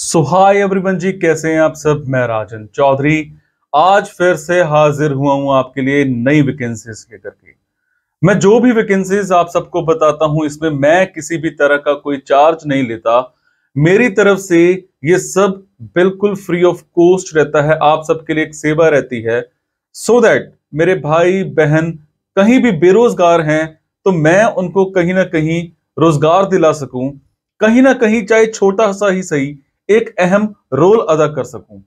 सो hi everyone जी कैसे हैं आप सब मैं राजन चौधरी आज फिर से हाजिर हुआ हूं आपके लिए नई वैकेंसीज लेकर के मैं जो भी वैकेंसीज आप सबको बताता हूं इसमें मैं किसी भी तरह का कोई चार्ज नहीं लेता मेरी तरफ से ये सब बिल्कुल फ्री ऑफ कॉस्ट रहता है आप सबके लिए एक सेवा रहती है सो so दैट मेरे भाई बहन कहीं भी बेरोजगार हैं तो मैं उनको कहीं ना कहीं रोजगार दिला सकूं कहीं ना कहीं चाहे छोटा सा ही सही एक अहम रोल अदा कर सकूं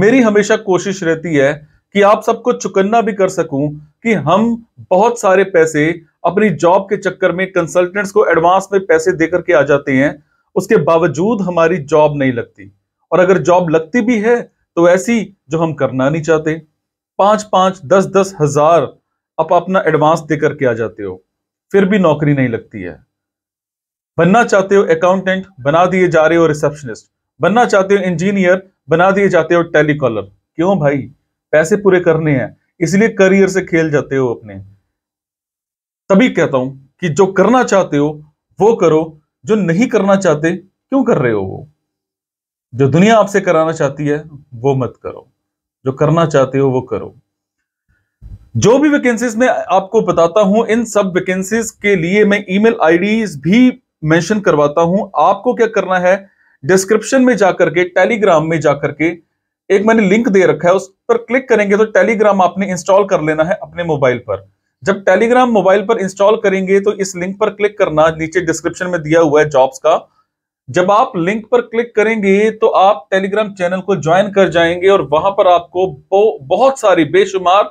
मेरी हमेशा कोशिश रहती है कि आप सबको चुकन्ना भी कर सकूं कि हम बहुत सारे पैसे अपनी जॉब के चक्कर में कंसल्टेंट्स को एडवांस में पैसे देकर के आ जाते हैं उसके बावजूद हमारी जॉब नहीं लगती और अगर जॉब लगती भी है तो ऐसी जो हम करना नहीं चाहते पांच पांच दस दस हजार आप अपना एडवांस देकर के आ जाते हो फिर भी नौकरी नहीं लगती है बनना चाहते हो अकाउंटेंट बना दिए जा रहे हो रिसेप्शनिस्ट बनना चाहते हो इंजीनियर बना दिए जाते हो टेलीकॉलर क्यों भाई पैसे पूरे करने हैं इसलिए करियर से खेल जाते हो अपने तभी कहता हूं कि जो करना चाहते हो वो करो जो नहीं करना चाहते क्यों कर रहे हो वो जो दुनिया आपसे कराना चाहती है वो मत करो जो करना चाहते हो वो करो जो भी वैकेंसीज में आपको बताता हूं इन सब वैकेंसीज के लिए मैं ईमेल आईडीज भी मेंशन करवाता हूं आपको क्या करना है डिस्क्रिप्शन में जाकर के टेलीग्राम में जाकर के एक मैंने लिंक दे रखा है उस पर क्लिक करेंगे तो टेलीग्राम आपने इंस्टॉल कर लेना है अपने मोबाइल पर जब टेलीग्राम मोबाइल पर इंस्टॉल करेंगे तो इस लिंक पर क्लिक करना नीचे डिस्क्रिप्शन में दिया हुआ है जॉब्स का जब आप लिंक पर क्लिक करेंगे तो आप टेलीग्राम चैनल को ज्वाइन कर जाएंगे और वहां पर आपको बहुत सारी बेशुमार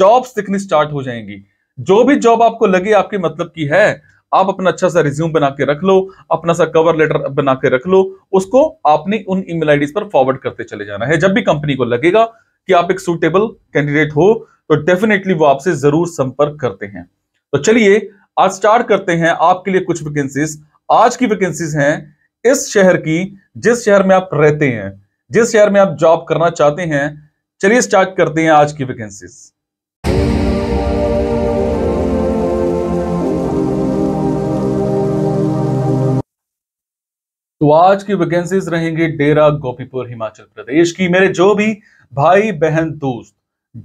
जॉब्स दिखनी स्टार्ट हो जाएंगी जो भी जॉब आपको लगे आपके मतलब की है आप अपना अच्छा सा रिज्यूम बना के रख लो अपना सा कवर लेटर बना के रख लो उसको आपने उन ईमेल आईडीज पर फॉरवर्ड करते चले जाना है जब भी कंपनी को लगेगा कि आप एक सूटेबल कैंडिडेट हो तो डेफिनेटली वो आपसे जरूर संपर्क करते हैं तो चलिए आज स्टार्ट करते हैं आपके लिए कुछ वैकेंसीज आज की वैकेंसीज हैं इस शहर की जिस शहर में आप रहते हैं जिस शहर में आप जॉब करना चाहते हैं चलिए स्टार्ट करते हैं आज की वैकेंसीज तो आज की वैकेंसीज रहेंगे डेरा गोपीपुर हिमाचल प्रदेश की मेरे जो भी भाई बहन दोस्त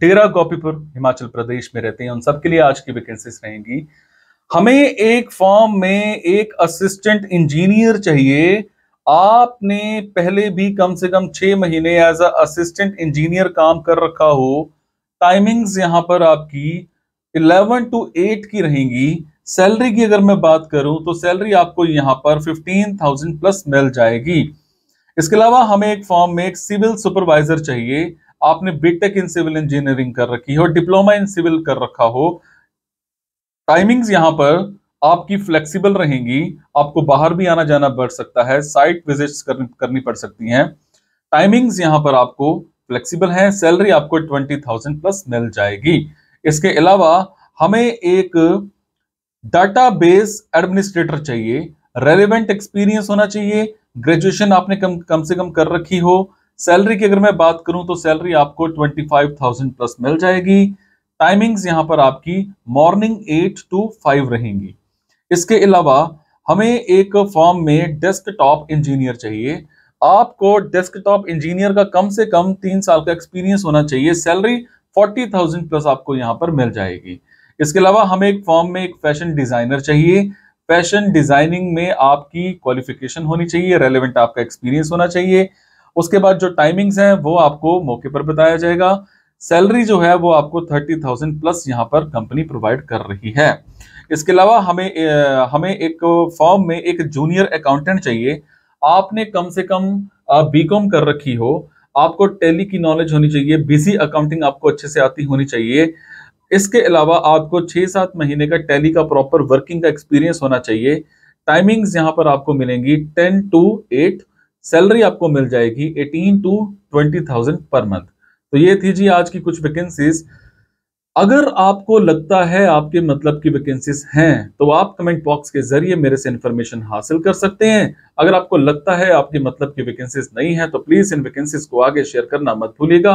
डेरा गोपीपुर हिमाचल प्रदेश में रहते हैं उन सबके लिए आज की वैकेंसीज रहेंगी हमें एक फॉर्म में एक असिस्टेंट इंजीनियर चाहिए आपने पहले भी कम से कम छह महीने एज असिस्टेंट इंजीनियर काम कर रखा हो टाइमिंग्स यहां पर आपकी 11 टू 8 की रहेंगी सैलरी की अगर मैं बात करूं तो सैलरी आपको यहां पर 15,000 प्लस मिल जाएगी इसके अलावा हमें एक फॉर्म में एक सिविल सुपरवाइजर चाहिए आपने बीटेक इन सिविल इंजीनियरिंग कर रखी हो डिप्लोमा इन सिविल कर रखा हो टाइमिंग्स यहां पर आपकी फ्लेक्सिबल रहेंगी आपको बाहर भी आना जाना बढ़ सकता है साइट विजिट करनी करनी पड़ सकती है टाइमिंग्स यहां पर आपको फ्लेक्सिबल है सैलरी आपको ट्वेंटी थाउजेंड प्लस मिल जाएगी इसके अलावा हमें एक डाटा बेस एडमिनिस्ट्रेटर चाहिए रेलिवेंट एक्सपीरियंस होना चाहिए ग्रेजुएशन आपने कम कम से कम कर रखी हो सैलरी की अगर मैं बात करूं तो सैलरी आपको 25,000 प्लस मिल जाएगी टाइमिंग्स यहां पर आपकी मॉर्निंग 8 टू 5 रहेंगी इसके अलावा हमें एक फॉर्म में डेस्कटॉप इंजीनियर चाहिए आपको डेस्कटॉप इंजीनियर का कम से कम तीन साल का एक्सपीरियंस होना चाहिए सैलरी 40,000 प्लस आपको यहां पर मिल जाएगी इसके अलावा हमें एक फॉर्म में एक फैशन डिजाइनर चाहिए फैशन डिजाइनिंग में आपकी क्वालिफिकेशन होनी चाहिए रेलिवेंट आपका एक्सपीरियंस होना चाहिए उसके बाद जो टाइमिंग्स हैं वो आपको मौके पर बताया जाएगा सैलरी जो है वो आपको थर्टी थाउजेंड प्लस यहाँ पर कंपनी प्रोवाइड कर रही है इसके अलावा हमें हमें एक फॉर्म में एक जूनियर अकाउंटेंट चाहिए आपने कम से कम कॉम कर रखी हो आपको टेली की नॉलेज होनी चाहिए बिजी अकाउंटिंग आपको अच्छे से आती होनी चाहिए इसके अलावा आपको छह सात महीने का टैली का प्रॉपर वर्किंग का एक्सपीरियंस होना चाहिए टाइमिंग्स यहां पर आपको मिलेंगी टेन टू एट सैलरी आपको मिल जाएगी eighteen to twenty thousand per month तो ये थी जी आज की कुछ वैकेंसीज अगर आपको लगता है आपके मतलब की वैकेंसीज हैं तो आप कमेंट बॉक्स के जरिए मेरे से इंफॉर्मेशन हासिल कर सकते हैं अगर आपको लगता है आपके मतलब की वैकेंसीज नहीं है तो प्लीज इन वैकेंसीज को आगे शेयर करना मत भूलिएगा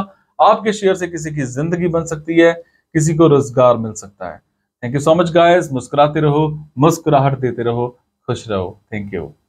आपके शेयर से किसी की जिंदगी बन सकती है किसी को रोजगार मिल सकता है thank you so much guys मुस्कुराते रहो मुस्कुराहट देते रहो खुश रहो थैंक यू